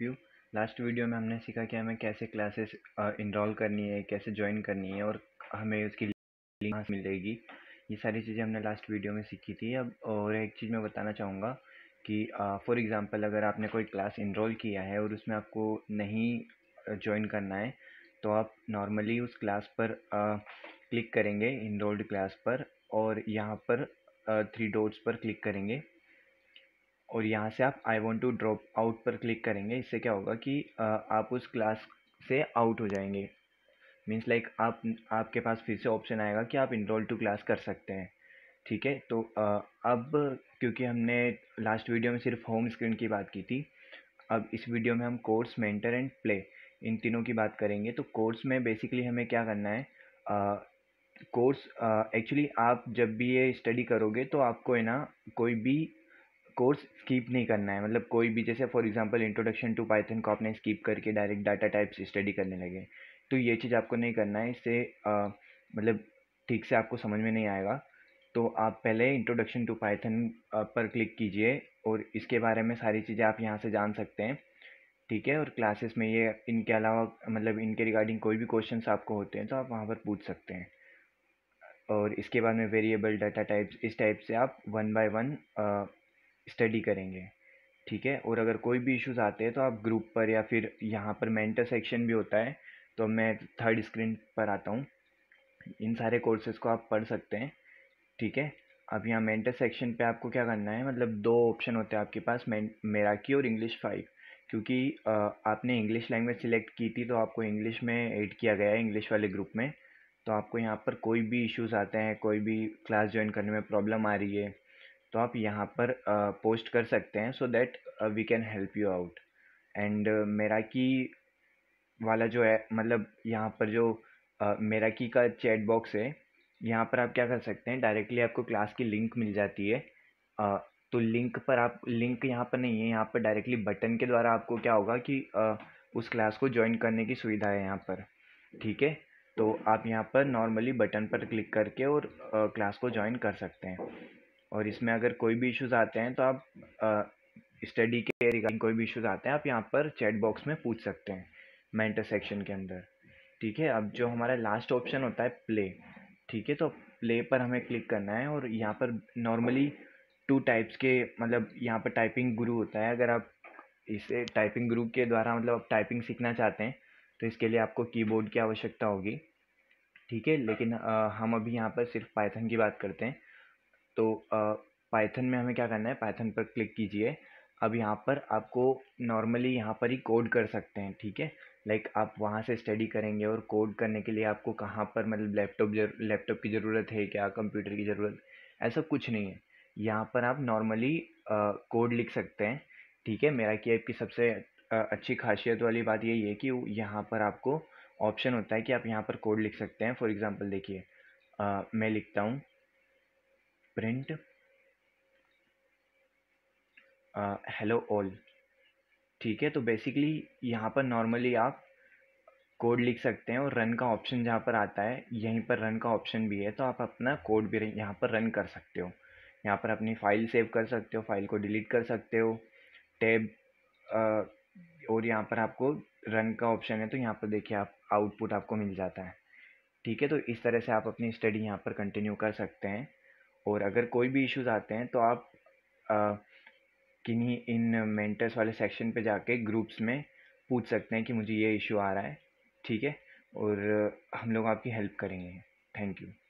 view last video में हमने सीखा कि हमें कैसे क्लासेस इनरोल करनी है कैसे ज्वाइन करनी है और हमें उसकी लिंक मिलेगी ये सारी चीज़ें हमने लास्ट वीडियो में सीखी थी अब और एक चीज़ मैं बताना चाहूँगा कि फॉर एग्ज़ाम्पल अगर आपने कोई क्लास इनरोल किया है और उसमें आपको नहीं ज्वाइन करना है तो आप नॉर्मली उस क्लास पर आ, क्लिक करेंगे इनरोल्ड क्लास पर और यहाँ पर थ्री डोर्स पर क्लिक करेंगे और यहाँ से आप I want to drop out पर क्लिक करेंगे इससे क्या होगा कि आप उस क्लास से आउट हो जाएंगे मीन्स लाइक like आप आपके पास फिर से ऑप्शन आएगा कि आप इनरोल टू क्लास कर सकते हैं ठीक है तो अब क्योंकि हमने लास्ट वीडियो में सिर्फ होम स्क्रीन की बात की थी अब इस वीडियो में हम कोर्स मेंटर एंड प्ले इन तीनों की बात करेंगे तो कोर्स में बेसिकली हमें क्या करना है कोर्स एक्चुअली आप जब भी ये स्टडी करोगे तो आपको है ना कोई भी कोर्स स्कीप नहीं करना है मतलब कोई भी जैसे for example introduction to Python को आपने स्कीप करके डायरेक्ट डाटा टाइप्स स्टडी करने लगे तो ये चीज़ आपको नहीं करना है इससे मतलब ठीक से आपको समझ में नहीं आएगा तो आप पहले इंट्रोडक्शन टू पाइथन पर क्लिक कीजिए और इसके बारे में सारी चीज़ें आप यहाँ से जान सकते हैं ठीक है और क्लासेस में ये इनके अलावा मतलब इनके रिगार्डिंग कोई भी क्वेश्चन आपको होते हैं तो आप वहाँ पर पूछ सकते हैं और इसके बाद में वेरिएबल डाटा टाइप्स इस टाइप से आप वन बाय वन स्टडी करेंगे ठीक है और अगर कोई भी इश्यूज़ आते हैं तो आप ग्रुप पर या फिर यहाँ पर मेंटर सेक्शन भी होता है तो मैं थर्ड स्क्रीन पर आता हूँ इन सारे कोर्सेज़ को आप पढ़ सकते हैं ठीक है अब यहाँ मेंटर सेक्शन पे आपको क्या करना है मतलब दो ऑप्शन होते हैं आपके पास मेरा की और इंग्लिश फाइव क्योंकि आपने इंग्लिश लैंग्वेज सिलेक्ट की थी तो आपको इंग्लिश में एड किया गया है इंग्लिश वाले ग्रुप में तो आपको यहाँ पर कोई भी इश्यूज़ आते हैं कोई भी क्लास ज्वाइन करने में प्रॉब्लम आ रही है तो आप यहाँ पर पोस्ट कर सकते हैं so that we can help you out and मेरा की वाला जो है मतलब यहाँ पर जो uh, मेरा की का चैट बॉक्स है यहाँ पर आप क्या कर सकते हैं डायरेक्टली आपको क्लास की लिंक मिल जाती है uh, तो लिंक पर आप लिंक यहाँ पर नहीं है यहाँ पर डायरेक्टली बटन के द्वारा आपको क्या होगा कि uh, उस क्लास को ज्वाइन करने की सुविधा है यहाँ पर ठीक है तो आप यहाँ पर नॉर्मली बटन पर क्लिक करके और क्लास को ज्वाइन कर सकते हैं और इसमें अगर कोई भी इश्यूज आते हैं तो आप स्टडी के रिगार्डिंग कोई भी इश्यूज आते हैं आप यहाँ पर चैट बॉक्स में पूछ सकते हैं मेंटर सेक्शन के अंदर ठीक है अब जो हमारा लास्ट ऑप्शन होता है प्ले ठीक है तो प्ले पर हमें क्लिक करना है और यहाँ पर नॉर्मली टू टाइप्स के मतलब यहाँ पर टाइपिंग गुरु होता है अगर आप इसे टाइपिंग गुरु के द्वारा मतलब आप टाइपिंग सीखना चाहते हैं तो इसके लिए आपको कीबोर्ड की आवश्यकता होगी ठीक है लेकिन आ, हम अभी यहाँ पर सिर्फ पाइथन की बात करते हैं तो पाइथन में हमें क्या करना है पाइथन पर क्लिक कीजिए अब यहाँ पर आपको नॉर्मली यहाँ पर ही कोड कर सकते हैं ठीक है लाइक आप वहाँ से स्टडी करेंगे और कोड करने के लिए आपको कहाँ पर मतलब लैपटॉप लैपटॉप की ज़रूरत है क्या कंप्यूटर की ज़रूरत ऐसा कुछ नहीं है यहाँ पर आप नॉर्मली कोड लिख सकते हैं ठीक है मेरा की ऐप की सबसे अच्छी खासियत वाली बात यही है कि यहाँ पर आपको ऑप्शन होता है कि आप यहाँ पर कोड लिख सकते हैं फॉर एग्ज़ाम्पल देखिए मैं लिखता हूँ प्रिंट हेलो ऑल ठीक है तो बेसिकली यहाँ पर नॉर्मली आप कोड लिख सकते हैं और रन का ऑप्शन जहाँ पर आता है यहीं पर रन का ऑप्शन भी है तो आप अपना कोड भी यहाँ पर रन कर सकते हो यहाँ पर अपनी फ़ाइल सेव कर सकते हो फाइल को डिलीट कर सकते हो टैब uh, और यहाँ पर आपको रन का ऑप्शन है तो यहाँ पर देखिए आप आउटपुट आपको मिल जाता है ठीक है तो इस तरह से आप अपनी स्टडी यहाँ पर कंटिन्यू कर सकते हैं और अगर कोई भी इश्यूज आते हैं तो आप किन्हीं इन मेंटर्स वाले सेक्शन पे जाके ग्रुप्स में पूछ सकते हैं कि मुझे ये इशू आ रहा है ठीक है और हम लोग आपकी हेल्प करेंगे थैंक यू